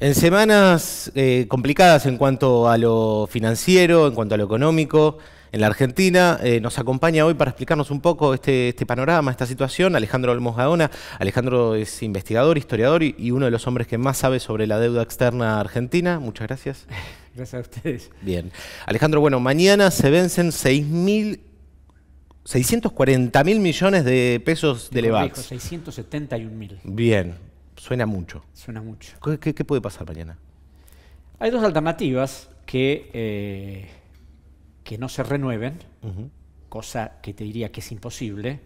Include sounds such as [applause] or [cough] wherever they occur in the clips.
En semanas eh, complicadas en cuanto a lo financiero, en cuanto a lo económico, en la Argentina, eh, nos acompaña hoy para explicarnos un poco este, este panorama, esta situación, Alejandro Olmos Gaona. Alejandro es investigador, historiador y, uno de los hombres que más sabe sobre la deuda externa argentina. Muchas gracias. [laughs] Gracias a ustedes. Bien. Alejandro, bueno, mañana se vencen mil 640 mil millones de pesos de Levax. 671 mil. Bien, Suena mucho. Suena mucho. ¿Qué, puede pasar mañana? Hay dos alternativas que, eh, que no se renueven, cosa que te diría que es imposible,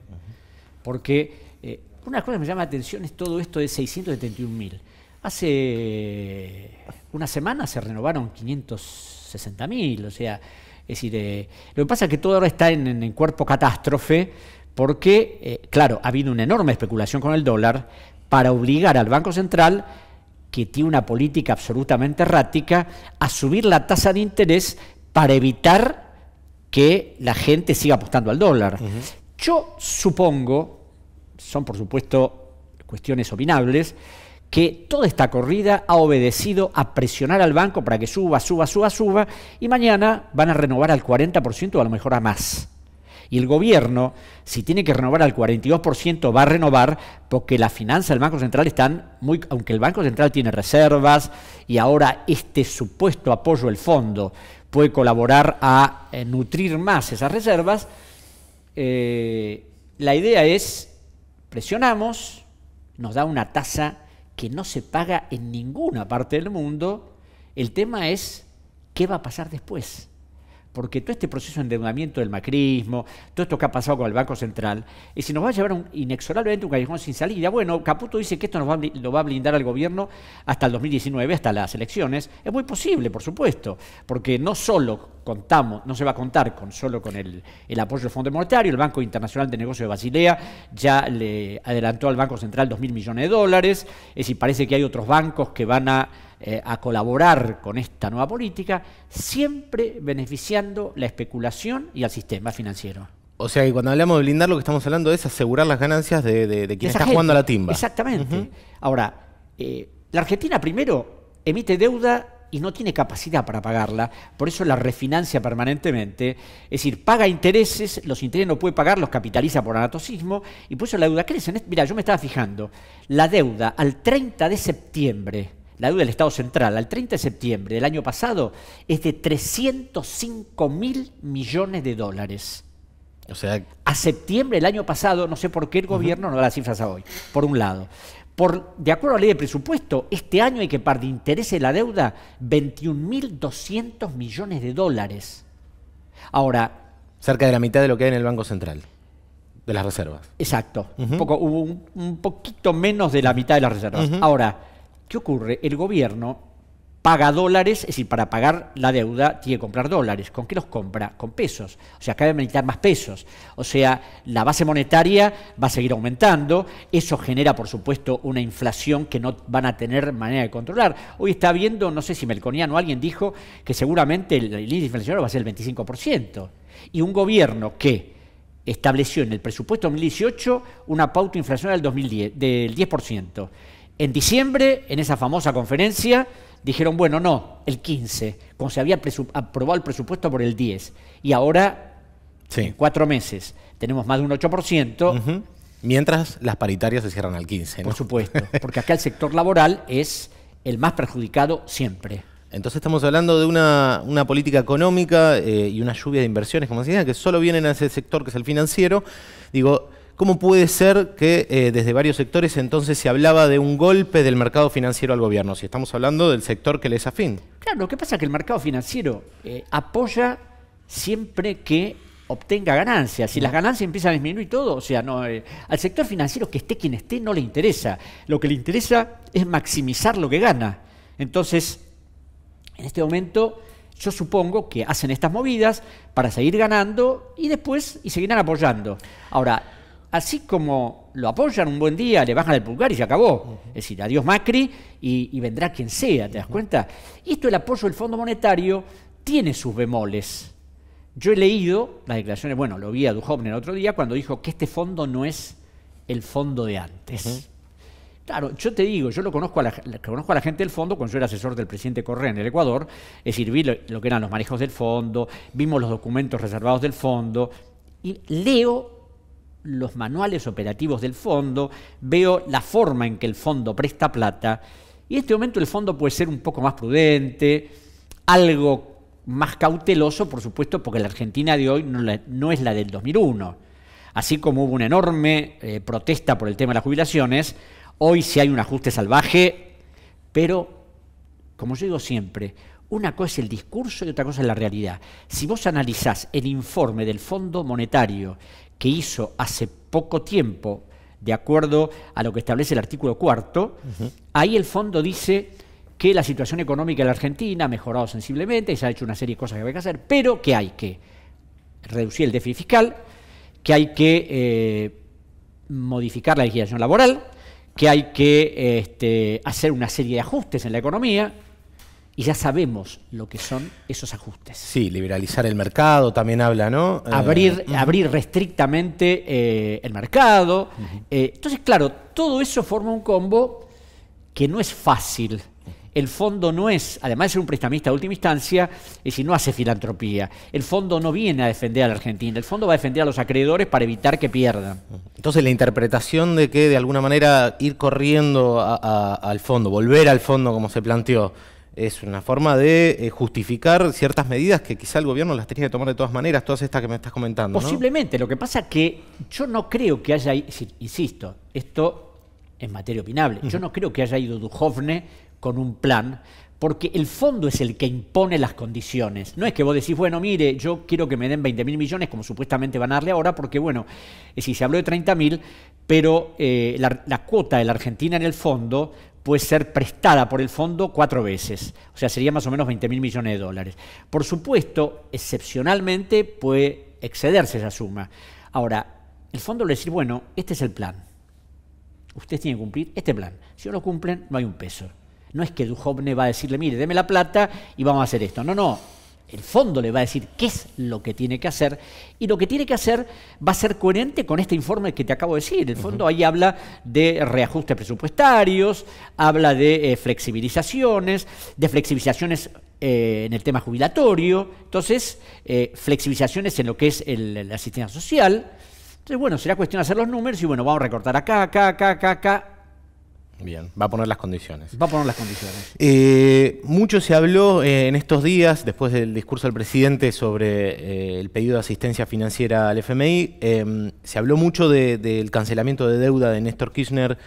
porque eh, una cosa que me llama la atención es todo esto de 671.000. Hace una semana se renovaron 560.000. o sea, es decir, eh, lo que pasa es que todo ahora está en, cuerpo catástrofe, porque, claro, ha habido una enorme especulación con el dólar, para obligar al Banco Central, que tiene una política absolutamente errática, a subir la tasa de interés para evitar que la gente siga apostando al dólar. Yo supongo, son por supuesto cuestiones opinables, que toda esta corrida ha obedecido a presionar al banco para que suba, suba, suba, suba, y mañana van a renovar al 40% o a lo mejor a más. Y el gobierno, si tiene que renovar al 42%, va a renovar porque la finanza del Banco Central están muy, aunque el Banco Central tiene reservas y ahora este supuesto apoyo del fondo puede colaborar a eh, nutrir más esas reservas, eh, la idea es, presionamos, nos da una tasa que no se paga en ninguna parte del mundo, el tema es qué va a pasar después porque todo este proceso de endeudamiento del macrismo, todo esto que ha pasado con el Banco Central, y eh, si nos va a llevar un, inexorablemente un callejón sin salida. Bueno, Caputo dice que esto nos lo va a blindar al gobierno hasta el 2019, hasta las elecciones. Es muy posible, por supuesto, porque no solo contamos, no se va a contar con solo con el, apoyo del Fondo Monetario, el Banco Internacional de Negocios de Basilea ya le adelantó al Banco Central 2.000 millones de dólares, es si parece que hay otros bancos que van a eh, a colaborar con esta nueva política, siempre beneficiando la especulación y al sistema financiero. O sea que cuando hablamos de blindar, lo que estamos hablando es asegurar las ganancias de, quien está jugando a la timba. Exactamente. Ahora, eh, la Argentina primero emite deuda y no tiene capacidad para pagarla, por eso la refinancia permanentemente, es decir, paga intereses, los intereses no puede pagar, los capitaliza por anatocismo, y por eso la deuda crece. Mira, yo me estaba fijando, la deuda al 30 de septiembre la deuda del Estado Central al 30 de septiembre del año pasado es de 305 mil millones de dólares. O sea, a septiembre del año pasado, no sé por qué el gobierno no da las cifras a hoy, por un lado. Por, de acuerdo a la ley de presupuesto, este año hay que par de interés de la deuda 21.200 millones de dólares. Ahora... Cerca de la mitad de lo que hay en el Banco Central, de las reservas. Exacto, Hubo un, poco, un, poquito menos de la mitad de las reservas. Ahora, ¿Qué ocurre? El gobierno paga dólares, es decir, para pagar la deuda tiene que comprar dólares. ¿Con qué los compra? Con pesos. O sea, acaba de necesitar más pesos. O sea, la base monetaria va a seguir aumentando. Eso genera, por supuesto, una inflación que no van a tener manera de controlar. Hoy está viendo, no sé si Melconiano o alguien dijo, que seguramente el, índice inflacionario va a ser el 25%. Y un gobierno que estableció en el presupuesto 2018 una pauta inflacionaria del 10%. En diciembre, en esa famosa conferencia, dijeron, bueno, no, el 15, como se había aprobado el presupuesto por el 10. Y ahora, cuatro meses, tenemos más de un 8%. Mientras las paritarias se cierran al 15. Por supuesto, porque acá el sector laboral es el más perjudicado siempre. Entonces estamos hablando de una, política económica eh, y una lluvia de inversiones, como decían, que solo vienen a ese sector que es el financiero. Digo, ¿Cómo puede ser que eh, desde varios sectores entonces se hablaba de un golpe del mercado financiero al gobierno? Si estamos hablando del sector que le es afín. Claro, lo que pasa es que el mercado financiero eh, apoya siempre que obtenga ganancias. Si las ganancias empiezan a disminuir todo, o sea, no, eh, al sector financiero que esté quien esté no le interesa. Lo que le interesa es maximizar lo que gana. Entonces, en este momento, yo supongo que hacen estas movidas para seguir ganando y después y seguirán apoyando. Ahora, así como lo apoyan un buen día, le bajan el pulgar y se acabó. Es decir, adiós Macri y, vendrá quien sea, ¿te das cuenta? Esto, el apoyo del Fondo Monetario, tiene sus bemoles. Yo he leído las declaraciones, bueno, lo vi a Duhovne el otro día cuando dijo que este fondo no es el fondo de antes. Claro, yo te digo, yo lo conozco a la, a la gente del fondo cuando yo era asesor del presidente Correa en el Ecuador, es decir, vi lo que eran los manejos del fondo, vimos los documentos reservados del fondo y leo los manuales operativos del fondo, veo la forma en que el fondo presta plata y en este momento el fondo puede ser un poco más prudente, algo más cauteloso, por supuesto, porque la Argentina de hoy no, es la del 2001. Así como hubo una enorme eh, protesta por el tema de las jubilaciones, hoy sí hay un ajuste salvaje, pero, como yo digo siempre, una cosa es el discurso y otra cosa es la realidad. Si vos analizás el informe del Fondo Monetario que hizo hace poco tiempo, de acuerdo a lo que establece el artículo cuarto, ahí el fondo dice que la situación económica de la Argentina ha mejorado sensiblemente, y se ha hecho una serie de cosas que hay que hacer, pero que hay que reducir el déficit fiscal, que hay que eh, modificar la legislación laboral, que hay que este, hacer una serie de ajustes en la economía, y ya sabemos lo que son esos ajustes. Sí, liberalizar el mercado también habla, ¿no? Eh, abrir, abrir restrictamente eh, el mercado. Eh, entonces, claro, todo eso forma un combo que no es fácil. El fondo no es, además de ser un prestamista de última instancia, es decir, no hace filantropía. El fondo no viene a defender a la Argentina, el fondo va a defender a los acreedores para evitar que pierdan. Entonces la interpretación de que de alguna manera ir corriendo al fondo, volver al fondo como se planteó, es una forma de eh, justificar ciertas medidas que quizá el gobierno las tenía que tomar de todas maneras, todas estas que me estás comentando. Posiblemente, lo que pasa es que yo no creo que haya, insisto, esto es materia opinable, yo no creo que haya ido Duhovne con un plan, porque el fondo es el que impone las condiciones. No es que vos decís, bueno, mire, yo quiero que me den 20 mil millones, como supuestamente van a darle ahora, porque bueno, eh, si se habló de 30 mil, pero eh, la, cuota de la Argentina en el fondo puede ser prestada por el fondo cuatro veces, o sea, sería más o menos 20 mil millones de dólares. Por supuesto, excepcionalmente puede excederse esa suma. Ahora, el fondo le dice, bueno, este es el plan. Ustedes tiene que cumplir este plan. Si no lo cumplen, no hay un peso. No es que Duhovne va a decirle, mire, deme la plata y vamos a hacer esto. No, no, el fondo le va a decir qué es lo que tiene que hacer y lo que tiene que hacer va a ser coherente con este informe que te acabo de decir. El fondo ahí habla de reajustes presupuestarios, habla de eh, flexibilizaciones, de flexibilizaciones eh, en el tema jubilatorio, entonces eh, flexibilizaciones en lo que es el, la asistencia social. Entonces, bueno, será cuestión de hacer los números y bueno, vamos a recortar acá, acá, acá, acá, acá, Bien, va a poner las condiciones. Va a poner las condiciones. Eh, mucho se habló eh, en estos días, después del discurso del presidente sobre eh, el pedido de asistencia financiera al FMI, em, se habló mucho del cancelamiento de deuda de Néstor Kirchner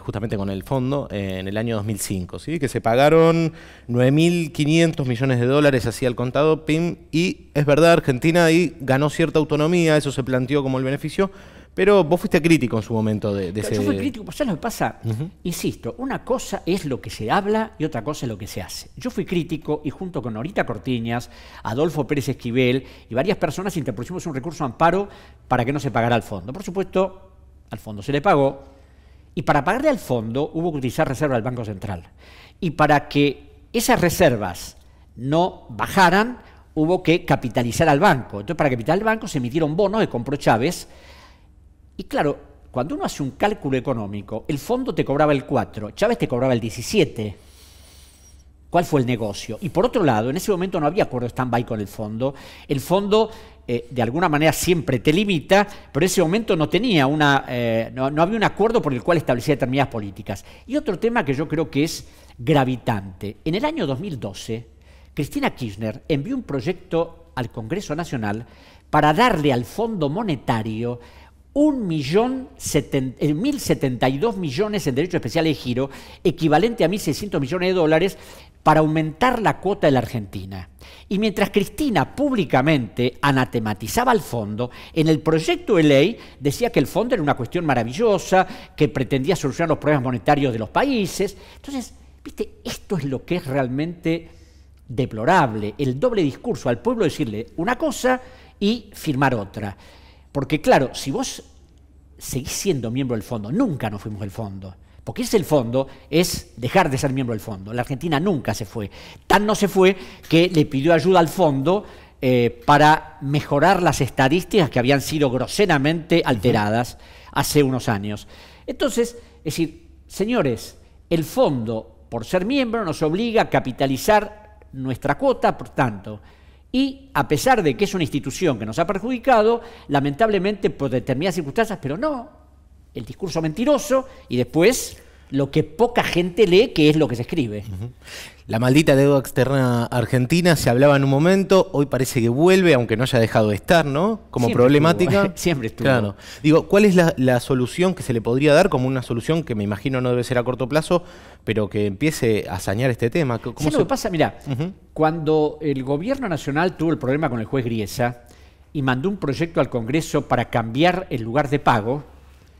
justamente con el fondo en el año 2005, ¿sí? que se pagaron 9.500 millones de dólares así al contado PIM y es verdad, Argentina ahí ganó cierta autonomía, eso se planteó como el beneficio, pero vos fuiste crítico en su momento de, ese... Yo fui crítico, pues lo que pasa, insisto, una cosa es lo que se habla y otra cosa es lo que se hace. Yo fui crítico y junto con Norita Cortiñas, Adolfo Pérez Esquivel y varias personas interpusimos un recurso de amparo para que no se pagara al fondo. Por supuesto, al fondo se le pagó y para pagarle al fondo hubo que utilizar reservas del Banco Central. Y para que esas reservas no bajaran, hubo que capitalizar al banco. Entonces, para capitalizar al banco se emitieron bonos que compró Chávez y claro, cuando uno hace un cálculo económico, el fondo te cobraba el 4, Chávez te cobraba el 17. ¿Cuál fue el negocio? Y por otro lado, en ese momento no había acuerdo stand-by con el fondo. El fondo, eh, de alguna manera, siempre te limita, pero en ese momento no tenía una, eh, no, no había un acuerdo por el cual establecía determinadas políticas. Y otro tema que yo creo que es gravitante. En el año 2012, Cristina Kirchner envió un proyecto al Congreso Nacional para darle al Fondo Monetario un millón 1.072 millones en Derecho Especial de giro, equivalente a 1.600 millones de dólares, para aumentar la cuota de la Argentina. Y mientras Cristina públicamente anatematizaba el fondo, en el proyecto de ley decía que el fondo era una cuestión maravillosa, que pretendía solucionar los problemas monetarios de los países. Entonces, viste, esto es lo que es realmente deplorable, el doble discurso al pueblo decirle una cosa y firmar otra. Porque claro, si vos seguís siendo miembro del fondo, nunca nos fuimos del fondo. Porque es el fondo es dejar de ser miembro del fondo. La Argentina nunca se fue. Tan no se fue que le pidió ayuda al fondo eh, para mejorar las estadísticas que habían sido groseramente alteradas hace unos años. Entonces, es decir, señores, el fondo, por ser miembro, nos obliga a capitalizar nuestra cuota, por tanto, y a pesar de que es una institución que nos ha perjudicado, lamentablemente por determinadas circunstancias, pero no, el discurso mentiroso y después lo que poca gente lee, que es lo que se escribe. La maldita deuda externa argentina se hablaba en un momento, hoy parece que vuelve, aunque no haya dejado de estar, ¿no? Como problemática. [laughs] siempre estuvo. Digo, ¿cuál es la, solución que se le podría dar como una solución que me imagino no debe ser a corto plazo, pero que empiece a sañar este tema? ¿Cómo se... pasa? Mira, cuando el gobierno nacional tuvo el problema con el juez Griesa y mandó un proyecto al Congreso para cambiar el lugar de pago,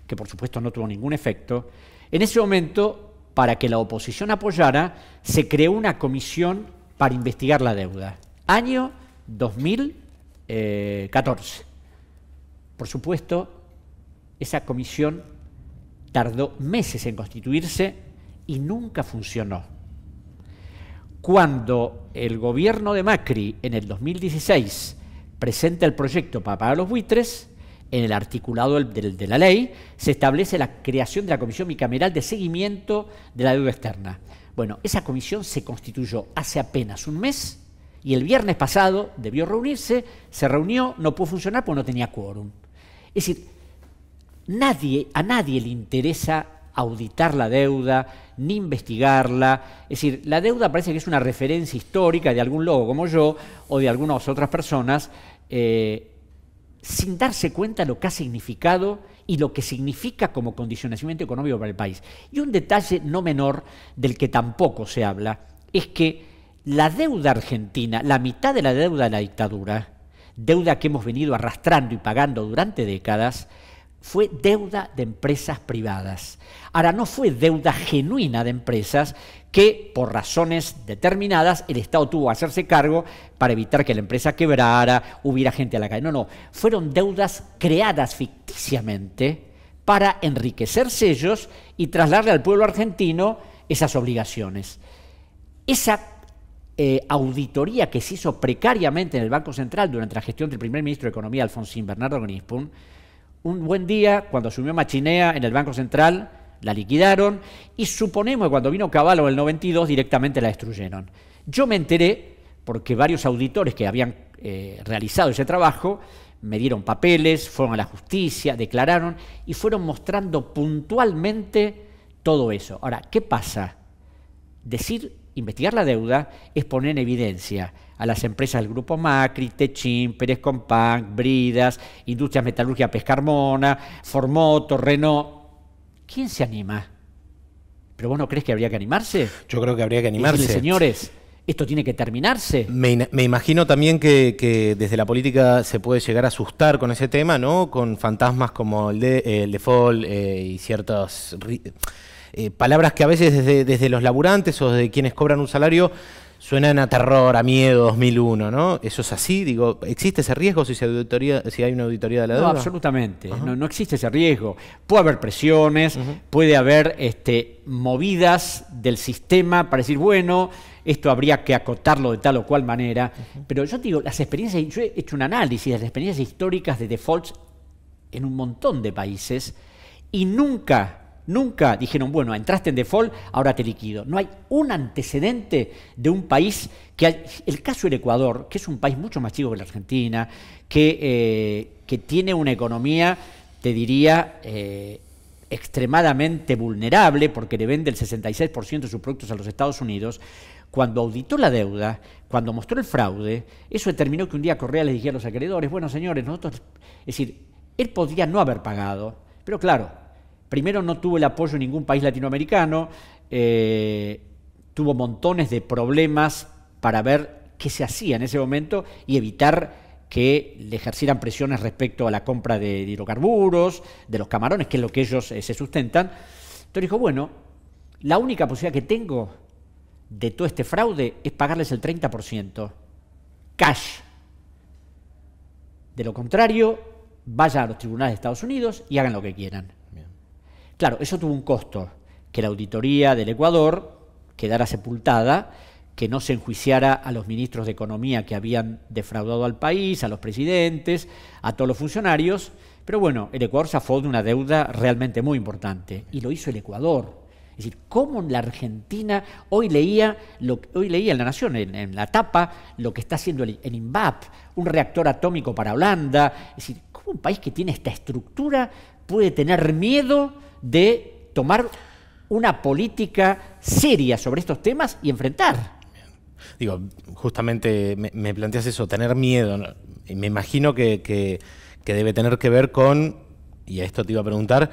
que por supuesto no tuvo ningún efecto, en ese momento, para que la oposición apoyara, se creó una comisión para investigar la deuda. Año 2014. Eh, Por supuesto, esa comisión tardó meses en constituirse y nunca funcionó. Cuando el gobierno de Macri en el 2016 presenta el proyecto para pagar los buitres, en el articulado de la ley, se establece la creación de la Comisión Bicameral de Seguimiento de la Deuda Externa. Bueno, esa comisión se constituyó hace apenas un mes y el viernes pasado debió reunirse, se reunió, no pudo funcionar porque no tenía quórum. Es decir, nadie, a nadie le interesa auditar la deuda, ni investigarla. Es decir, la deuda parece que es una referencia histórica de algún lobo como yo o de algunas otras personas. Eh, sin darse cuenta lo que ha significado y lo que significa como condicionamiento económico para el país. Y un detalle no menor del que tampoco se habla es que la deuda argentina, la mitad de la deuda de la dictadura, deuda que hemos venido arrastrando y pagando durante décadas, fue deuda de empresas privadas. Ahora, no fue deuda genuina de empresas que, por razones determinadas, el Estado tuvo que hacerse cargo para evitar que la empresa quebrara, hubiera gente a la calle. No, no, fueron deudas creadas ficticiamente para enriquecerse ellos y trasladarle al pueblo argentino esas obligaciones. Esa eh, auditoría que se hizo precariamente en el Banco Central durante la gestión del primer ministro de Economía, Alfonsín Bernardo Grispun, un buen día, cuando asumió Machinea en el Banco Central, la liquidaron y suponemos que cuando vino Caballo en el 92 directamente la destruyeron. Yo me enteré porque varios auditores que habían eh, realizado ese trabajo me dieron papeles, fueron a la justicia, declararon y fueron mostrando puntualmente todo eso. Ahora, ¿qué pasa? Decir investigar la deuda es poner en evidencia a las empresas del Grupo Macri, Techin, Pérez Compag, Bridas, Industrias Metalurgia Pescarmona, Formoto, Renault. ¿Quién se anima? ¿Pero vos no crees que habría que animarse? Yo creo que habría que animarse. señores, esto tiene que terminarse. Me, imagino también que, desde la política se puede llegar a asustar con ese tema, ¿no? Con fantasmas como el de, eh, y ciertos eh, palabras que a veces desde, los laburantes o de quienes cobran un salario suenan a terror, a miedo 2001, ¿no? Eso es así, digo, ¿existe ese riesgo si, hay una auditoría de la deuda? No, absolutamente, no, existe ese riesgo. Puede haber presiones, puede haber este, movidas del sistema para decir, bueno, esto habría que acotarlo de tal o cual manera, pero yo digo, las experiencias, yo he hecho un análisis de las experiencias históricas de defaults en un montón de países y nunca Nunca dijeron, bueno, entraste en default, ahora te liquido. No hay un antecedente de un país que... el caso del Ecuador, que es un país mucho más chico que la Argentina, que, eh, que tiene una economía, te diría, eh, extremadamente vulnerable porque le vende el 66% de sus productos a los Estados Unidos, cuando auditó la deuda, cuando mostró el fraude, eso determinó que un día Correa les dijera a los acreedores, bueno señores, nosotros, es decir, él podría no haber pagado, pero claro, Primero no tuvo el apoyo de ningún país latinoamericano, eh, tuvo montones de problemas para ver qué se hacía en ese momento y evitar que le ejercieran presiones respecto a la compra de hidrocarburos, de los camarones, que es lo que ellos eh, se sustentan. Entonces dijo, bueno, la única posibilidad que tengo de todo este fraude es pagarles el 30%, cash. De lo contrario, vaya a los tribunales de Estados Unidos y hagan lo que quieran. Claro, eso tuvo un costo, que la auditoría del Ecuador quedara sepultada, que no se enjuiciara a los ministros de Economía que habían defraudado al país, a los presidentes, a todos los funcionarios, pero bueno, el Ecuador se de una deuda realmente muy importante y lo hizo el Ecuador. Es decir, cómo la Argentina, hoy leía, hoy leía en La Nación, en, la tapa, lo que está haciendo el, el un reactor atómico para Holanda. Es decir, cómo un país que tiene esta estructura puede tener miedo de tomar una política seria sobre estos temas y enfrentar. Digo, justamente me, planteas eso, tener miedo. me imagino que, debe tener que ver con, y a esto te iba a preguntar,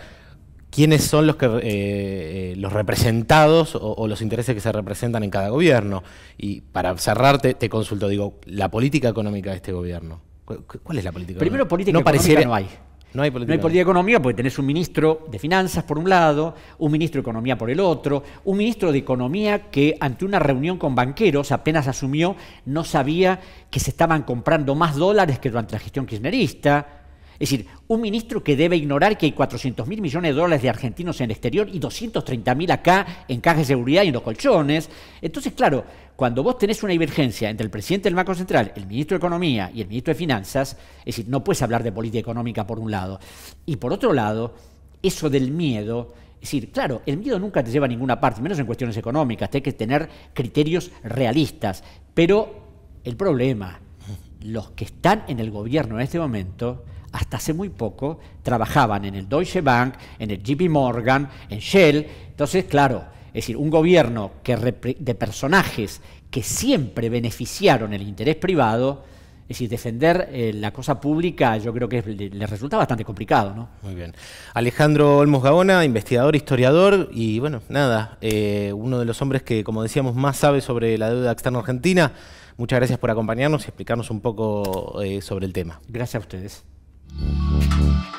quiénes son los, que, eh, eh, los representados o, los intereses que se representan en cada gobierno. Y para cerrarte, te consulto, digo, la política económica de este gobierno. ¿Cuál es la política? Primero, política no económica pareciera... no hay. No hay, política. no económica porque tenés un ministro de finanzas por un lado, un ministro de economía por el otro, un ministro de economía que ante una reunión con banqueros apenas asumió, no sabía que se estaban comprando más dólares que durante la gestión kirchnerista. Es decir, un ministro que debe ignorar que hay 400.000 mil millones de dólares de argentinos en el exterior y 230.000 acá en cajas de seguridad y en los colchones. Entonces, claro, cuando vos tenés una divergencia entre el presidente del Banco Central, el ministro de Economía y el ministro de Finanzas, es decir, no puedes hablar de política económica por un lado. Y por otro lado, eso del miedo es decir, claro, el miedo nunca te lleva a ninguna parte, menos en cuestiones económicas, hay que tener criterios realistas. Pero el problema, los que están en el gobierno en este momento, hasta hace muy poco, trabajaban en el Deutsche Bank, en el JP Morgan, en Shell. Entonces, claro, es decir, un gobierno que de personajes que siempre beneficiaron el interés privado, es decir, defender eh, la cosa pública yo creo que les le resulta bastante complicado, Muy bien. Alejandro Olmos Gaona, investigador, historiador y, bueno, nada, eh, uno de los hombres que, como decíamos, más sabe sobre la deuda externa argentina. Muchas gracias por acompañarnos y explicarnos un poco eh, sobre el tema. Gracias a ustedes. Música